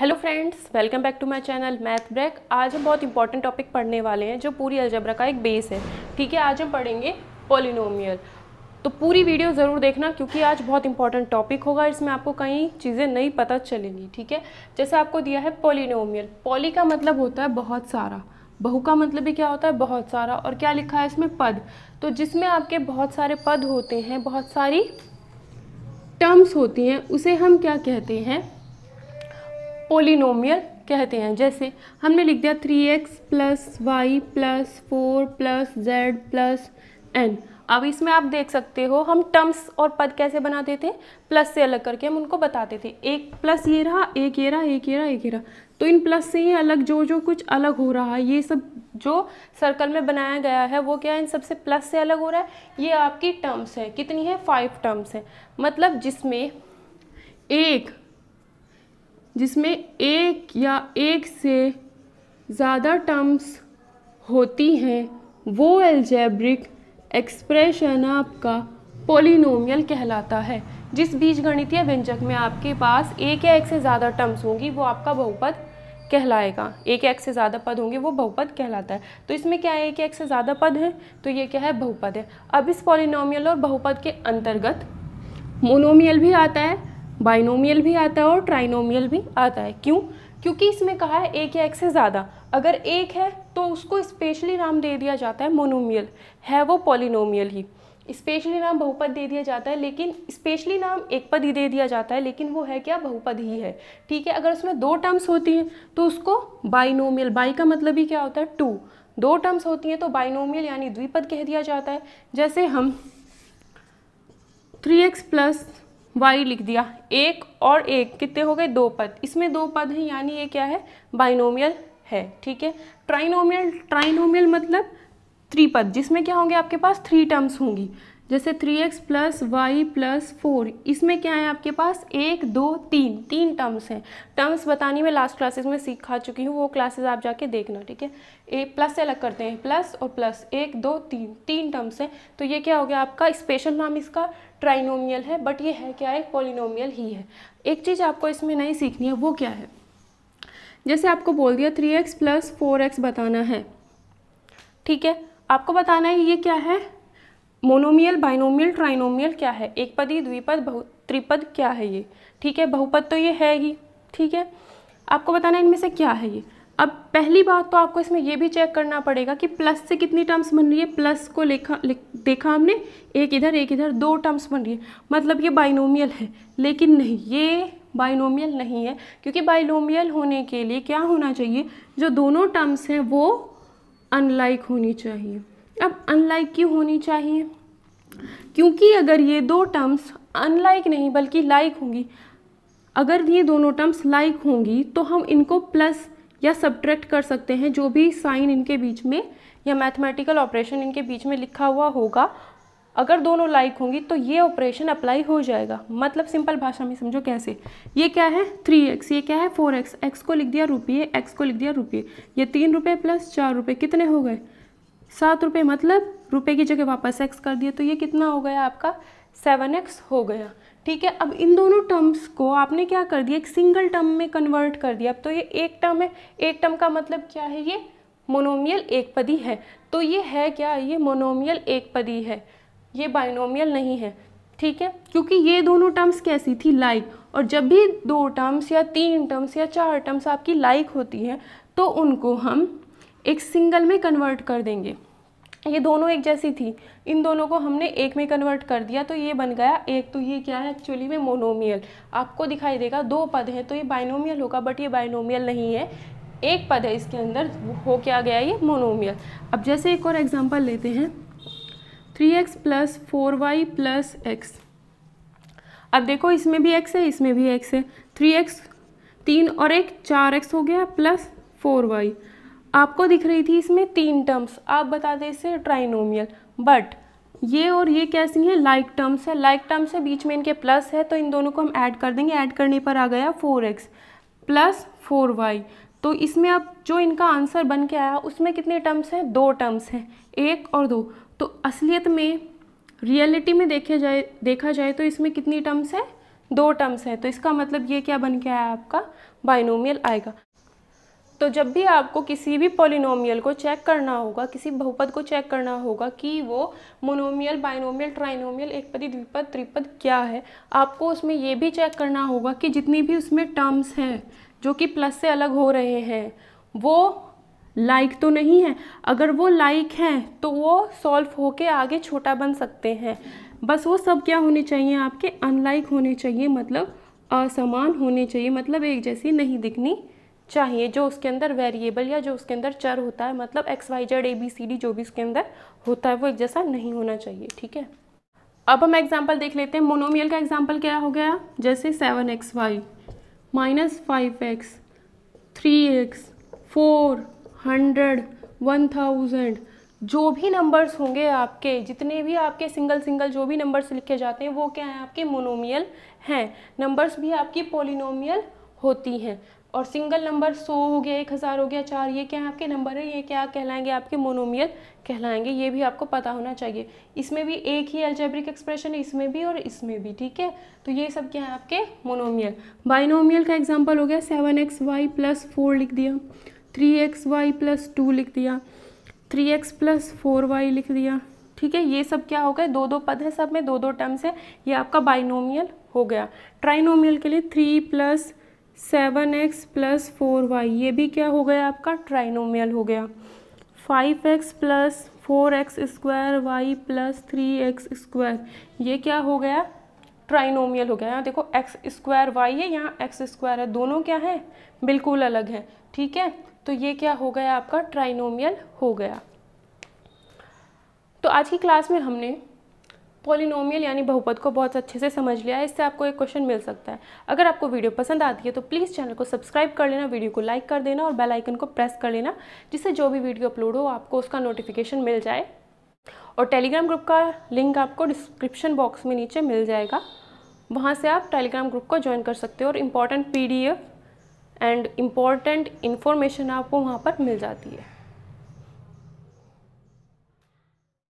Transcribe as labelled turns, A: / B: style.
A: hello friends welcome back to my channel math break आज हम बहुत इंपॉर्टेंट टॉपिक पढ़ने वाले हैं जो पूरी अलजबरा का एक बेस है ठीक है आज हम पढ़ेंगे पोलिनोमियल तो पूरी वीडियो ज़रूर देखना क्योंकि आज बहुत इंपॉर्टेंट टॉपिक होगा इसमें आपको कई चीज़ें नहीं पता चलेंगी ठीक है जैसे आपको दिया है पोलिनोमियल पोली का मतलब होता है बहुत सारा बहु का मतलब भी क्या होता है बहुत सारा और क्या लिखा है इसमें पद तो जिसमें आपके बहुत सारे पद होते हैं बहुत सारी टर्म्स होती हैं उसे हम क्या कहते हैं पोलिनोमियल कहते हैं जैसे हमने लिख दिया three x plus y plus four plus z plus n अब इसमें आप देख सकते हो हम टर्म्स और पद कैसे बनाते थे प्लस से अलग करके हम उनको बताते थे एक प्लस ये रहा एक ये रहा एक ये रहा एक ये रहा तो इन प्लस से ही अलग जो जो कुछ अलग हो रहा है ये सब जो सर्कल में बनाया गया है वो क्या है इन सबसे प्लस से अलग हो रहा है ये आपकी टर्म्स है कितनी है फाइव टर्म्स है मतलब जिसमें एक जिसमें एक या एक से ज़्यादा टर्म्स होती हैं वो एल्जेब्रिक एक्सप्रेशन आपका पोलिनोमियल कहलाता है जिस बीज गणितीय व्यंजक में आपके पास एक या एक से ज़्यादा टर्म्स होंगी वो आपका बहुपद कहलाएगा एक एक से ज़्यादा पद होंगे वो बहुपद कहलाता है तो इसमें क्या है एक एक से ज़्यादा पद है तो ये क्या है बहुपद है अब इस पॉलिनोमियल और बहुपद के अंतर्गत मोनोमियल भी आता है बाइनोमियल भी आता है और ट्राइनोमियल भी आता है क्यों क्योंकि इसमें कहा है एक या एक से ज़्यादा अगर एक है तो उसको स्पेशली नाम दे दिया जाता है मोनोमियल है वो पॉलिनोमियल ही स्पेशली नाम बहुपद दे दिया जाता है लेकिन स्पेशली नाम एक पद ही दे दिया जाता है लेकिन वो है क्या बहुपद ही है ठीक है अगर उसमें दो टर्म्स होती हैं तो उसको बाइनोमियल बाई का मतलब ही क्या होता है टू दो टर्म्स होती हैं तो बाइनोमियल यानी द्विपद कह दिया जाता है जैसे हम थ्री एक्स प्लस वाई लिख दिया एक और एक कितने हो गए दो पद इसमें दो पद हैं यानी ये क्या है बाइनोमियल है ठीक है ट्राइनोमियल ट्राइनोमियल मतलब त्रिपद जिसमें क्या होंगे आपके पास थ्री टर्म्स होंगी जैसे three x plus y plus four इसमें क्या है आपके पास एक दो तीन तीन टर्म्स हैं टर्म्स बतानी मैं लास्ट क्लासेस में सीखा चुकी हूँ वो क्लासेस आप जाके देखना ठीक है ए प्लस से अलग करते हैं प्लस और प्लस एक दो तीन तीन टर्म्स हैं तो ये क्या हो गया आपका स्पेशल नाम इसका ट्राइनोमियल है बट ये है क्या है पोलिनोमियल ही है एक चीज़ आपको इसमें नहीं सीखनी है वो क्या है जैसे आपको बोल दिया three x plus four x बताना है ठीक है आपको बताना है ये क्या है मोनोमियल बाइनोमियल ट्राइनोमियल क्या है एक ही द्विपद बहु त्रिपद क्या है ये ठीक है बहुपद तो ये है ही ठीक है आपको बताना इनमें से क्या है ये अब पहली बात तो आपको इसमें यह भी चेक करना पड़ेगा कि प्लस से कितनी टर्म्स बन रही है प्लस को लेखा ले, देखा हमने एक इधर एक इधर दो टर्म्स बन रही है मतलब ये बाइनोमियल है लेकिन नहीं ये बाइनोमियल नहीं है क्योंकि बाइनोमियल होने के लिए क्या होना चाहिए जो दोनों टर्म्स हैं वो अनलाइक होनी चाहिए अब अनलाइक क्यों होनी चाहिए क्योंकि अगर ये दो टर्म्स अनलाइक नहीं बल्कि लाइक होंगी अगर ये दोनों टर्म्स लाइक होंगी तो हम इनको प्लस या सब्ट्रैक्ट कर सकते हैं जो भी साइन इनके बीच में या मैथमेटिकल ऑपरेशन इनके बीच में लिखा हुआ होगा अगर दोनों लाइक होंगी तो ये ऑपरेशन अप्लाई हो जाएगा मतलब सिंपल भाषा में समझो कैसे ये क्या है थ्री एक्स ये क्या है फोर एक्स एक्स को लिख दिया रुपये एक्स को लिख दिया रुपये ये तीन रुपये प्लस चार रुपये कितने हो गए सात रुपये मतलब रुपये की जगह वापस एक्स कर दिए तो ये कितना हो गया आपका सेवन एक्स हो गया ठीक है अब इन दोनों टर्म्स को आपने क्या कर दिया एक सिंगल टर्म में कन्वर्ट कर दिया अब तो ये एक टर्म है एक टर्म का मतलब क्या है ये मोनोमियल पदी है तो ये है क्या ये मोनोमियल एकपदी है ये बाइनोमियल नहीं है ठीक है क्योंकि ये दोनों टर्म्स कैसी थी लाइक और जब भी दो टर्म्स या तीन टर्म्स या चार टर्म्स आपकी लाइक होती हैं तो उनको हम एक सिंगल में कन्वर्ट कर देंगे ये दोनों एक जैसी थी इन दोनों को हमने एक में कन्वर्ट कर दिया तो ये बन गया एक तो ये क्या है एक्चुअली में मोनोमियल आपको दिखाई देगा दो पद हैं तो ये बाइनोमियल होगा बट ये बाइनोमियल नहीं है एक पद है इसके अंदर हो क्या गया ये मोनोमियल अब जैसे एक और एग्जाम्पल लेते हैं three x plus four y plus x अब देखो इसमें भी एक्स है इसमें भी एक्स है थ्री एक्स तीन और एक चार एक्स हो गया प्लस फोर वाई आपको दिख रही थी इसमें तीन टर्म्स आप बताते इसे ट्राइनोमियल बट ये और ये कैसी हैं लाइक टर्म्स है लाइक टर्म्स है बीच में इनके प्लस है तो इन दोनों को हम ऐड कर देंगे ऐड करने पर आ गया four x plus four y तो इसमें अब जो इनका आंसर बन के आया उसमें कितने टर्म्स हैं दो टर्म्स हैं एक और दो तो असलियत में रियलिटी में देखे जाए देखा जाए तो इसमें कितनी टर्म्स है दो टर्म्स हैं तो इसका मतलब ये क्या बन के आया आपका बाइनोमियल आएगा तो जब भी आपको किसी भी पॉलिनोमियल को चेक करना होगा किसी बहुपद को चेक करना होगा कि वो मोनोमियल बाइनोमियल ट्राइनोमियल एकपदी द्विपद त्रिपद क्या है आपको उसमें ये भी चेक करना होगा कि जितनी भी उसमें टर्म्स हैं जो कि प्लस से अलग हो रहे हैं वो लाइक like तो नहीं है अगर वो लाइक like हैं तो वो सॉल्व होके आगे छोटा बन सकते हैं बस वो सब क्या होने चाहिए आपके अनलाइक होने चाहिए मतलब असमान होने चाहिए मतलब एक जैसी नहीं दिखनी चाहिए जो उसके अंदर वेरिएबल या जो उसके अंदर चर होता है मतलब x y z a b c d जो भी उसके अंदर होता है वो एक जैसा नहीं होना चाहिए ठीक है अब हम एग्जाम्पल देख लेते हैं मोनोमियल का एग्जाम्पल क्या हो गया जैसे seven x y minus five x three x four hundred one thousand जो भी नंबर्स होंगे आपके जितने भी आपके सिंगल सिंगल जो भी नंबर्स लिखे जाते हैं वो क्या है आपके मोनोमियल हैं नंबर्स भी आपकी पोलिनोमियल होती हैं और सिंगल नंबर सौ हो गया एक हज़ार हो गया चार ये क्या आपके नंबर है ये क्या कहलाएंगे आपके मोनोमियल कहलाएंगे ये भी आपको पता होना चाहिए इसमें भी एक ही एल्जेब्रिक एक्सप्रेशन है इसमें भी और इसमें भी ठीक है तो ये सब क्या है आपके मोनोमियल बाइनोमियल का एग्जाम्पल हो गया seven x y plus four लिख दिया three x y plus two लिख दिया three x plus four y लिख दिया ठीक है ये सब क्या हो गए दो दो पद है सब में दो दो टर्म्स है ये आपका बाइनोमियल हो गया ट्राइनोमियल के लिए three plus seven x plus four y ये भी क्या हो गया आपका ट्राइनोमियल हो गया five x plus four x square y plus three x square ये क्या हो गया ट्राइनोमियल हो गया यहाँ देखो एक्स स्क्वायर वाई है यहाँ एक्स स्क्वायर है दोनों क्या है बिल्कुल अलग है ठीक है तो ये क्या हो गया आपका ट्राइनोमियल हो गया तो आज की क्लास में हमने पॉलिनोमियल यानी बहुपद को बहुत अच्छे से समझ लिया है इससे आपको एक क्वेश्चन मिल सकता है अगर आपको वीडियो पसंद आती है तो प्लीज़ चैनल को सब्सक्राइब कर लेना वीडियो को लाइक कर देना और बेल आइकन को प्रेस कर लेना जिससे जो भी वीडियो अपलोड हो आपको उसका नोटिफिकेशन मिल जाए और टेलीग्राम ग्रुप का लिंक आपको डिस्क्रिप्शन बॉक्स में नीचे मिल जाएगा वहाँ से आप टेलीग्राम ग्रुप को ज्वाइन कर सकते हो और important P and important information आपको वहाँ पर मिल जाती है